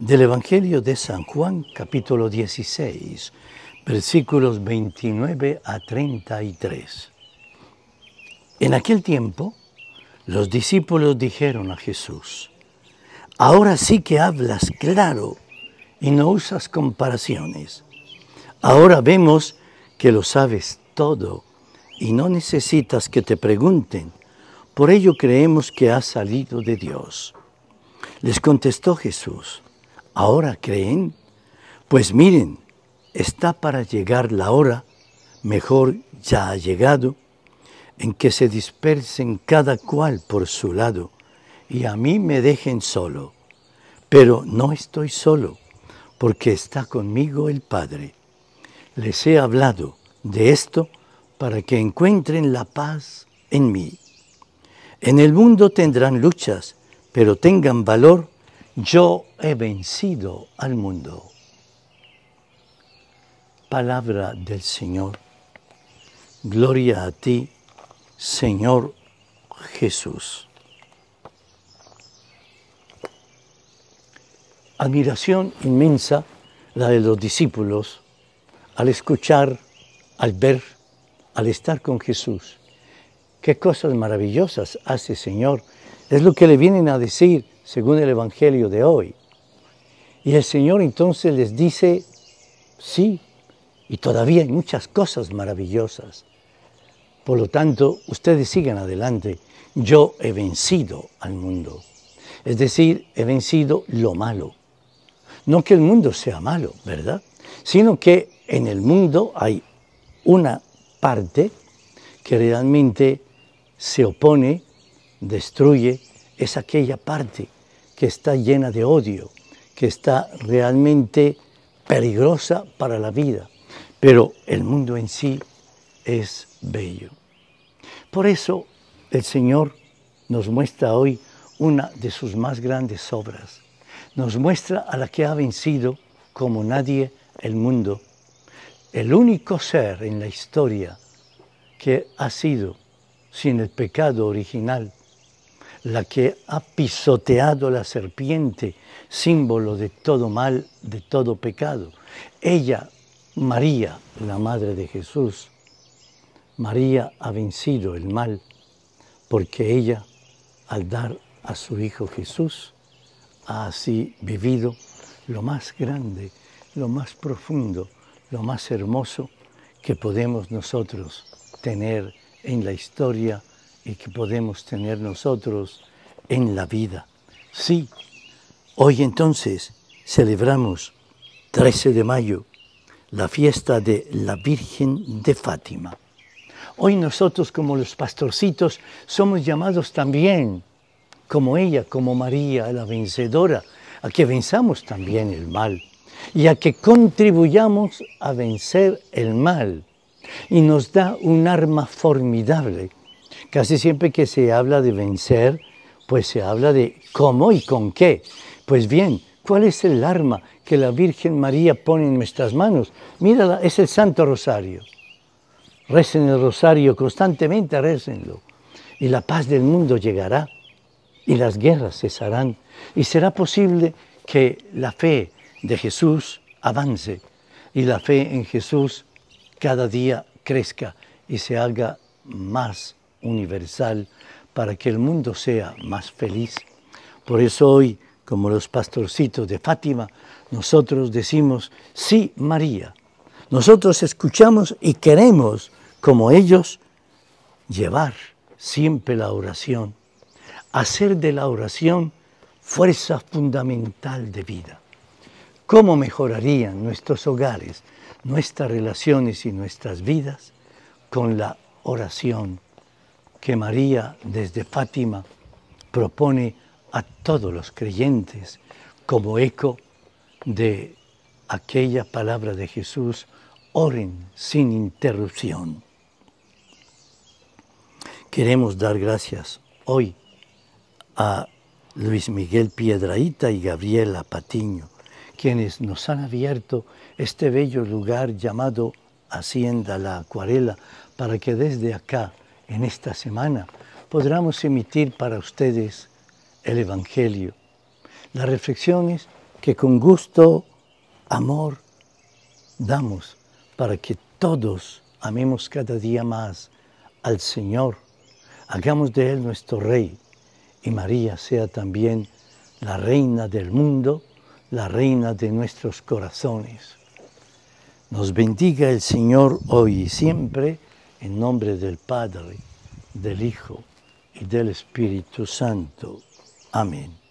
Del Evangelio de San Juan, capítulo 16, versículos 29 a 33. En aquel tiempo, los discípulos dijeron a Jesús, Ahora sí que hablas claro y no usas comparaciones. Ahora vemos que lo sabes todo y no necesitas que te pregunten. Por ello creemos que has salido de Dios. Les contestó Jesús, ¿Ahora creen? Pues miren, está para llegar la hora, mejor ya ha llegado, en que se dispersen cada cual por su lado y a mí me dejen solo. Pero no estoy solo, porque está conmigo el Padre. Les he hablado de esto para que encuentren la paz en mí. En el mundo tendrán luchas, pero tengan valor yo he vencido al mundo. Palabra del Señor. Gloria a ti, Señor Jesús. Admiración inmensa la de los discípulos al escuchar, al ver, al estar con Jesús. Qué cosas maravillosas hace Señor es lo que le vienen a decir según el Evangelio de hoy. Y el Señor entonces les dice, sí, y todavía hay muchas cosas maravillosas. Por lo tanto, ustedes sigan adelante. Yo he vencido al mundo. Es decir, he vencido lo malo. No que el mundo sea malo, ¿verdad? Sino que en el mundo hay una parte que realmente se opone destruye es aquella parte que está llena de odio, que está realmente peligrosa para la vida. Pero el mundo en sí es bello. Por eso el Señor nos muestra hoy una de sus más grandes obras. Nos muestra a la que ha vencido como nadie el mundo. El único ser en la historia que ha sido sin el pecado original la que ha pisoteado la serpiente, símbolo de todo mal, de todo pecado. Ella, María, la Madre de Jesús, María ha vencido el mal, porque ella, al dar a su Hijo Jesús, ha así vivido lo más grande, lo más profundo, lo más hermoso que podemos nosotros tener en la historia que podemos tener nosotros en la vida. Sí, hoy entonces celebramos 13 de mayo la fiesta de la Virgen de Fátima. Hoy nosotros como los pastorcitos somos llamados también, como ella, como María la vencedora, a que venzamos también el mal y a que contribuyamos a vencer el mal. Y nos da un arma formidable Casi siempre que se habla de vencer, pues se habla de cómo y con qué. Pues bien, ¿cuál es el arma que la Virgen María pone en nuestras manos? Mírala, es el Santo Rosario. Recen el Rosario constantemente, recenlo. Y la paz del mundo llegará y las guerras cesarán. Y será posible que la fe de Jesús avance y la fe en Jesús cada día crezca y se haga más universal para que el mundo sea más feliz. Por eso hoy, como los pastorcitos de Fátima, nosotros decimos, sí, María. Nosotros escuchamos y queremos, como ellos, llevar siempre la oración, hacer de la oración fuerza fundamental de vida. ¿Cómo mejorarían nuestros hogares, nuestras relaciones y nuestras vidas con la oración? que María desde Fátima propone a todos los creyentes como eco de aquella palabra de Jesús, oren sin interrupción. Queremos dar gracias hoy a Luis Miguel Piedraíta y Gabriela Patiño, quienes nos han abierto este bello lugar llamado Hacienda la Acuarela, para que desde acá en esta semana podremos emitir para ustedes el Evangelio, las reflexiones que con gusto, amor, damos para que todos amemos cada día más al Señor, hagamos de Él nuestro Rey y María sea también la Reina del mundo, la Reina de nuestros corazones. Nos bendiga el Señor hoy y siempre en nombre del Padre, del Hijo y del Espíritu Santo. Amén.